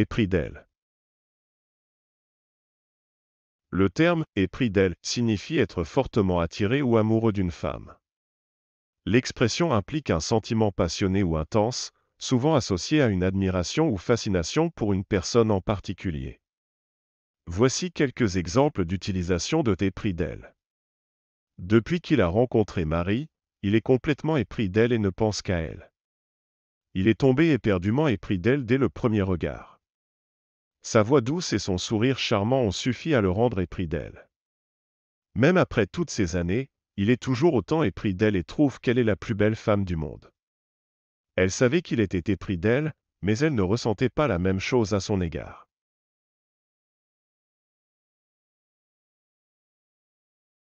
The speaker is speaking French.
épris d'elle. Le terme épris d'elle signifie être fortement attiré ou amoureux d'une femme. L'expression implique un sentiment passionné ou intense, souvent associé à une admiration ou fascination pour une personne en particulier. Voici quelques exemples d'utilisation de épris d'elle. Depuis qu'il a rencontré Marie, il est complètement épris d'elle et ne pense qu'à elle. Il est tombé éperdument épris d'elle dès le premier regard. Sa voix douce et son sourire charmant ont suffi à le rendre épris d'elle. Même après toutes ces années, il est toujours autant épris d'elle et trouve qu'elle est la plus belle femme du monde. Elle savait qu'il était épris d'elle, mais elle ne ressentait pas la même chose à son égard.